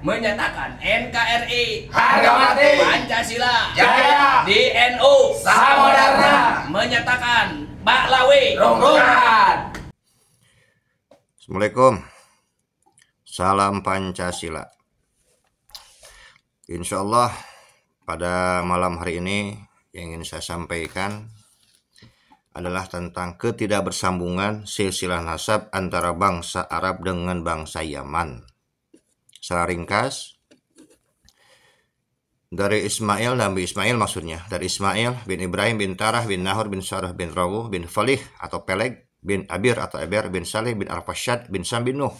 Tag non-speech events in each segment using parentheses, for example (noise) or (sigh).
menyatakan NKRI harga mati Pancasila jaya di NU samodarna menyatakan baklawi rungkungan Assalamualaikum salam Pancasila Insya Allah pada malam hari ini yang ingin saya sampaikan adalah tentang ketidakbersambungan silsilah nasab antara bangsa Arab dengan bangsa Yaman secara ringkas dari Ismail Nabi Ismail maksudnya dari Ismail bin Ibrahim bin Tarah bin Nahur bin Sarah bin Rawu bin Falih atau Peleg bin Abir atau Eber bin Saleh bin Arfasyad bin Sam bin Nuh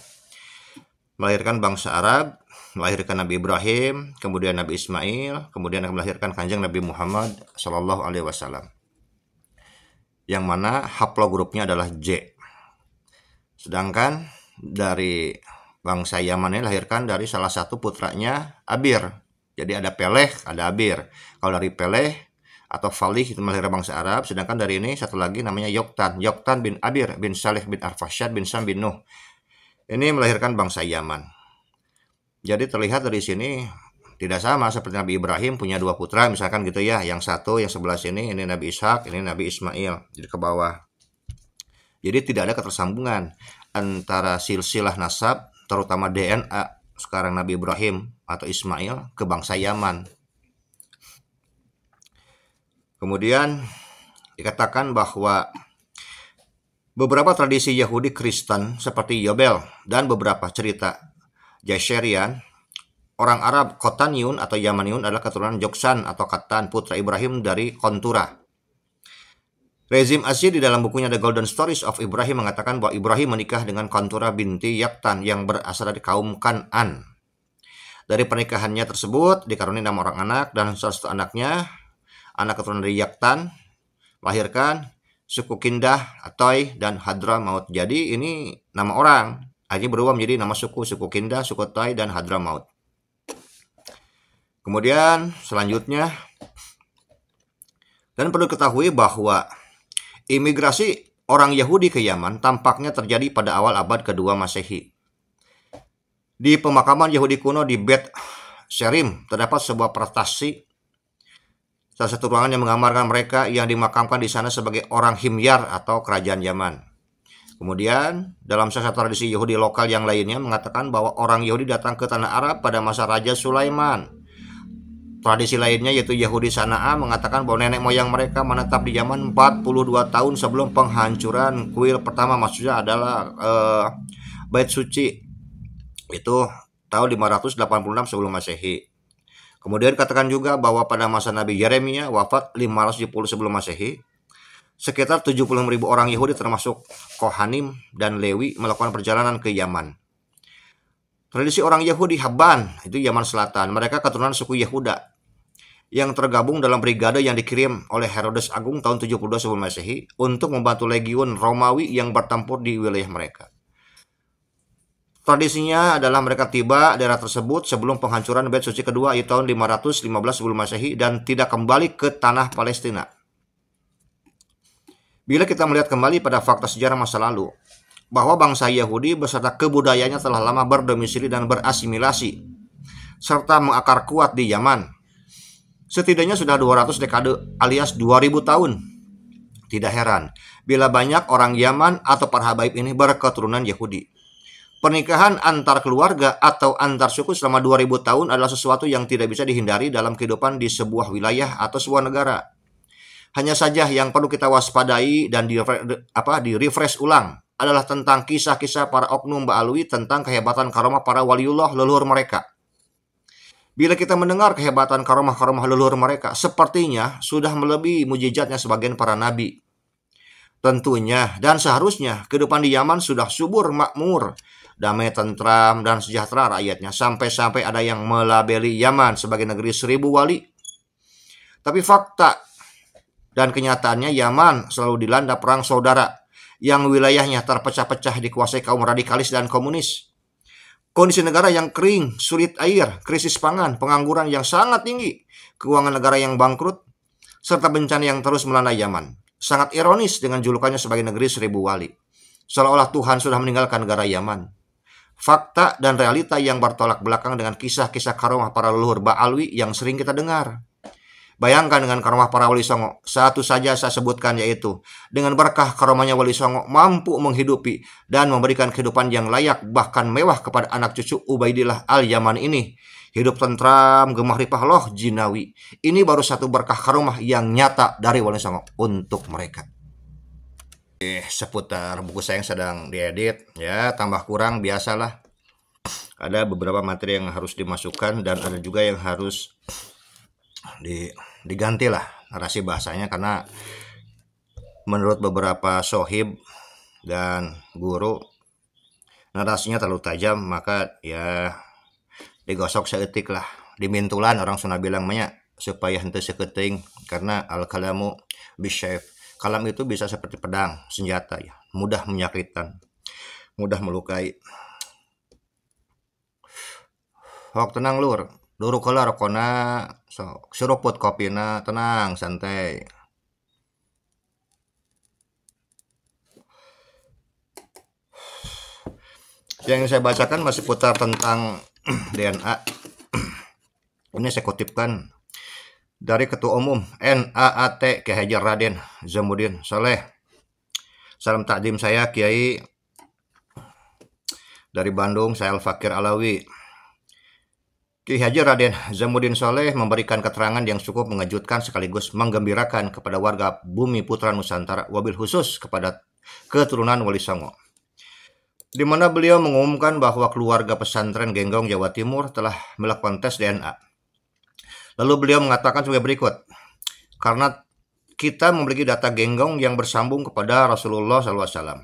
melahirkan bangsa Arab melahirkan Nabi Ibrahim kemudian Nabi Ismail kemudian melahirkan kanjeng Nabi Muhammad Shallallahu Alaihi Wasallam yang mana haplogrupnya adalah J sedangkan dari bangsa Yaman ini lahirkan dari salah satu putranya Abir. Jadi ada Peleh, ada Abir. Kalau dari Peleh atau Falih itu melahirkan bangsa Arab, sedangkan dari ini satu lagi namanya Yoktan. Yoktan bin Abir bin Saleh bin Arfasyad bin Sam bin Nuh. Ini melahirkan bangsa Yaman. Jadi terlihat dari sini tidak sama seperti Nabi Ibrahim punya dua putra misalkan gitu ya. Yang satu yang sebelah sini ini Nabi Ishak, ini Nabi Ismail. Jadi ke bawah. Jadi tidak ada ketersambungan antara silsilah nasab terutama DNA sekarang Nabi Ibrahim atau Ismail ke bangsa Yaman. Kemudian dikatakan bahwa beberapa tradisi Yahudi Kristen seperti Yobel dan beberapa cerita Jasherian, orang Arab Kotanyun atau Yamaniun adalah keturunan Joksan atau Katan putra Ibrahim dari Kontura. Rezim Asyir di dalam bukunya The Golden Stories of Ibrahim mengatakan bahwa Ibrahim menikah dengan Kontura binti Yaktan yang berasal dari kaum Kan'an. Dari pernikahannya tersebut dikaruniai enam orang anak dan salah satu anaknya anak keturunan dari Yaktan melahirkan suku Kindah, Atoy, dan Hadra maut. Jadi ini nama orang. Akhirnya berubah menjadi nama suku, suku Kindah, suku Atoy, dan Hadra maut. Kemudian selanjutnya dan perlu ketahui bahwa Imigrasi orang Yahudi ke Yaman tampaknya terjadi pada awal abad kedua Masehi. Di pemakaman Yahudi kuno di Bet Sherim terdapat sebuah prestasi salah satu ruangan yang menggambarkan mereka yang dimakamkan di sana sebagai orang Himyar atau kerajaan Yaman. Kemudian, dalam salah satu tradisi Yahudi lokal yang lainnya mengatakan bahwa orang Yahudi datang ke tanah Arab pada masa Raja Sulaiman. Tradisi lainnya yaitu Yahudi Sana'a mengatakan bahwa nenek moyang mereka menetap di zaman 42 tahun sebelum penghancuran kuil pertama maksudnya adalah eh, Bait Suci itu tahun 586 sebelum Masehi. Kemudian katakan juga bahwa pada masa Nabi Yeremia wafat 570 sebelum Masehi, sekitar 70.000 orang Yahudi termasuk Kohanim dan Lewi melakukan perjalanan ke Yaman. Tradisi orang Yahudi Haban, itu Yaman Selatan, mereka keturunan suku Yahuda yang tergabung dalam brigade yang dikirim oleh Herodes Agung tahun 72 sebelum Masehi untuk membantu legiun Romawi yang bertempur di wilayah mereka. Tradisinya adalah mereka tiba daerah tersebut sebelum penghancuran Bait Suci kedua di tahun 515 sebelum Masehi dan tidak kembali ke tanah Palestina. Bila kita melihat kembali pada fakta sejarah masa lalu, bahwa bangsa Yahudi beserta kebudayanya telah lama berdomisili dan berasimilasi serta mengakar kuat di Yaman. Setidaknya sudah 200 dekade alias 2000 tahun. Tidak heran bila banyak orang Yaman atau para habaib ini berketurunan Yahudi. Pernikahan antar keluarga atau antar suku selama 2000 tahun adalah sesuatu yang tidak bisa dihindari dalam kehidupan di sebuah wilayah atau sebuah negara. Hanya saja yang perlu kita waspadai dan di, apa, di refresh ulang adalah tentang kisah-kisah para oknum Ba'alwi tentang kehebatan karomah para waliullah leluhur mereka. Bila kita mendengar kehebatan karomah-karomah leluhur mereka, sepertinya sudah melebihi mujizatnya sebagian para nabi. Tentunya dan seharusnya kehidupan di Yaman sudah subur makmur, damai tentram dan sejahtera rakyatnya sampai-sampai ada yang melabeli Yaman sebagai negeri seribu wali. Tapi fakta dan kenyataannya Yaman selalu dilanda perang saudara yang wilayahnya terpecah-pecah dikuasai kaum radikalis dan komunis. Kondisi negara yang kering, sulit air, krisis pangan, pengangguran yang sangat tinggi, keuangan negara yang bangkrut, serta bencana yang terus melanda Yaman. Sangat ironis dengan julukannya sebagai negeri seribu wali. Seolah-olah Tuhan sudah meninggalkan negara Yaman. Fakta dan realita yang bertolak belakang dengan kisah-kisah karomah para leluhur Ba'alwi yang sering kita dengar. Bayangkan dengan karomah para wali songo, satu saja saya sebutkan yaitu dengan berkah karomahnya wali songo mampu menghidupi dan memberikan kehidupan yang layak bahkan mewah kepada anak cucu Ubaidillah Al-Yaman ini. Hidup tentram, gemah ripah loh jinawi. Ini baru satu berkah karomah yang nyata dari wali songo untuk mereka. Eh, seputar buku saya yang sedang diedit ya tambah kurang biasalah ada beberapa materi yang harus dimasukkan dan ada juga yang harus di digantilah narasi bahasanya karena menurut beberapa sohib dan guru narasinya terlalu tajam maka ya digosok seetik lah dimintulan orang sunnah bilang banyak supaya henti seketing karena al kalamu bisyaif kalam itu bisa seperti pedang senjata ya mudah menyakitkan mudah melukai Hok tenang lur Dulu kala rokona sok kopi na tenang santai. Yang saya bacakan masih putar tentang (clears throat) DNA. (clears throat) Ini saya kutipkan dari Ketua Umum NAAT Kiai Hajar Raden Zamudin Saleh. Salam takdim saya Kiai dari Bandung, saya Al Fakir Alawi. Ki Haji Raden Zamudin Saleh memberikan keterangan yang cukup mengejutkan sekaligus menggembirakan kepada warga bumi putra Nusantara wabil khusus kepada keturunan Wali Songo. Di mana beliau mengumumkan bahwa keluarga pesantren Genggong Jawa Timur telah melakukan tes DNA. Lalu beliau mengatakan sebagai berikut, karena kita memiliki data genggong yang bersambung kepada Rasulullah SAW.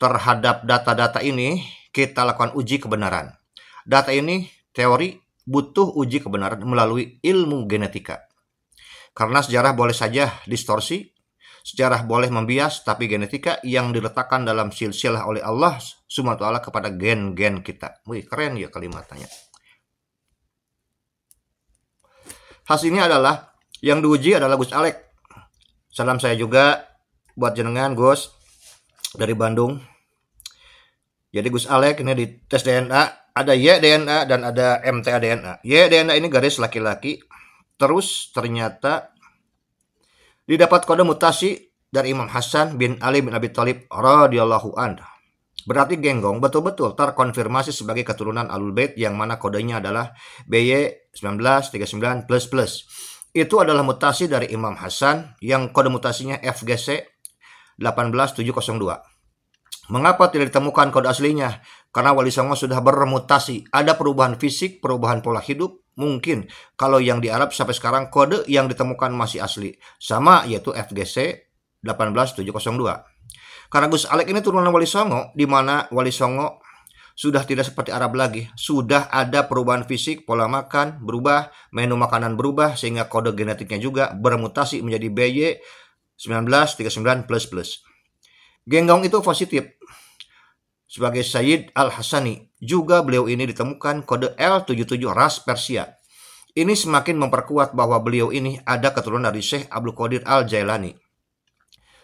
Terhadap data-data ini, kita lakukan uji kebenaran. Data ini teori butuh uji kebenaran melalui ilmu genetika. Karena sejarah boleh saja distorsi, sejarah boleh membias, tapi genetika yang diletakkan dalam silsilah oleh Allah SWT kepada gen-gen kita. Wih, keren ya kalimatnya. Hasilnya adalah yang diuji adalah Gus Alek. Salam saya juga buat jenengan Gus dari Bandung. Jadi Gus Alek ini di tes DNA ada Y DNA dan ada MTA-DNA. Y DNA ini garis laki-laki, terus ternyata didapat kode mutasi dari Imam Hasan bin Ali bin Abi Thalib radhiyallahu anhu. Berarti Genggong betul-betul terkonfirmasi sebagai keturunan Alul Bait yang mana kodenya adalah BY 1939++. Itu adalah mutasi dari Imam Hasan yang kode mutasinya FGC 18702. Mengapa tidak ditemukan kode aslinya? Karena wali songo sudah bermutasi, ada perubahan fisik, perubahan pola hidup, mungkin kalau yang di Arab sampai sekarang kode yang ditemukan masih asli. Sama yaitu FGC 18702. Karena Gus Alek ini turunan Wali Songo, di mana Wali Songo sudah tidak seperti Arab lagi. Sudah ada perubahan fisik, pola makan berubah, menu makanan berubah, sehingga kode genetiknya juga bermutasi menjadi BY 1939++. Genggong itu positif, sebagai Sayyid Al-Hasani. Juga beliau ini ditemukan kode L77 ras Persia. Ini semakin memperkuat bahwa beliau ini ada keturunan dari Syekh Abdul Qadir Al-Jailani.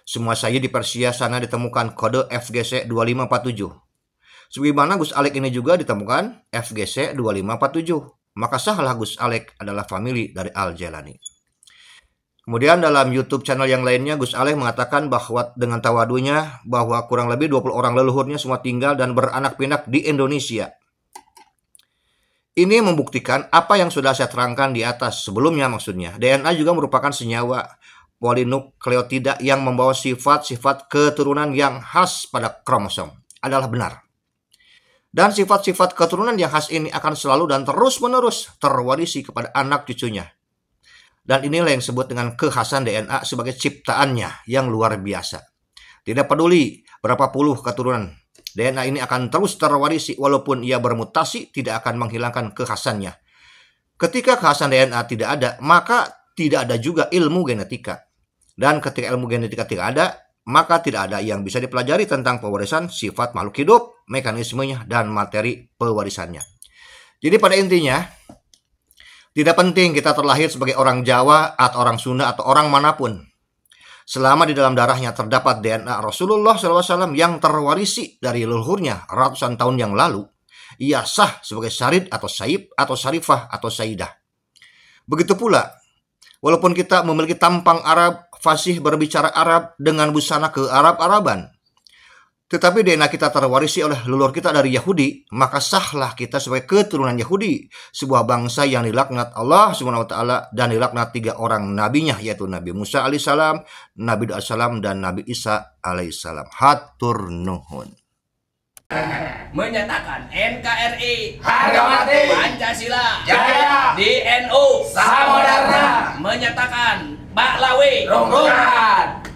Semua Sayyid di Persia sana ditemukan kode FGC 2547. Sebagaimana Gus Alek ini juga ditemukan FGC 2547. Maka sahlah Gus Alek adalah famili dari Al-Jailani. Kemudian dalam YouTube channel yang lainnya Gus Aleh mengatakan bahwa dengan tawadunya bahwa kurang lebih 20 orang leluhurnya semua tinggal dan beranak pinak di Indonesia. Ini membuktikan apa yang sudah saya terangkan di atas sebelumnya maksudnya. DNA juga merupakan senyawa polinukleotida yang membawa sifat-sifat keturunan yang khas pada kromosom adalah benar. Dan sifat-sifat keturunan yang khas ini akan selalu dan terus-menerus terwarisi kepada anak cucunya dan inilah yang disebut dengan kekhasan DNA sebagai ciptaannya yang luar biasa. Tidak peduli berapa puluh keturunan, DNA ini akan terus terwarisi walaupun ia bermutasi tidak akan menghilangkan kekhasannya. Ketika kekhasan DNA tidak ada, maka tidak ada juga ilmu genetika. Dan ketika ilmu genetika tidak ada, maka tidak ada yang bisa dipelajari tentang pewarisan sifat makhluk hidup, mekanismenya, dan materi pewarisannya. Jadi pada intinya, tidak penting kita terlahir sebagai orang Jawa atau orang Sunda atau orang manapun. Selama di dalam darahnya terdapat DNA Rasulullah SAW yang terwarisi dari leluhurnya ratusan tahun yang lalu, ia sah sebagai syarid atau saib atau syarifah atau saidah. Begitu pula, walaupun kita memiliki tampang Arab, fasih berbicara Arab dengan busana ke Arab-Araban, tetapi DNA kita terwarisi oleh leluhur kita dari Yahudi, maka sahlah kita sebagai keturunan Yahudi, sebuah bangsa yang dilaknat Allah Subhanahu wa taala dan dilaknat tiga orang nabinya yaitu Nabi Musa alaihissalam, Nabi Daud alaihissalam dan Nabi Isa alaihissalam. Hatur nuhun. Menyatakan NKRI harga mati Pancasila jaya DNU Samodarna menyatakan Baklawi rongrongan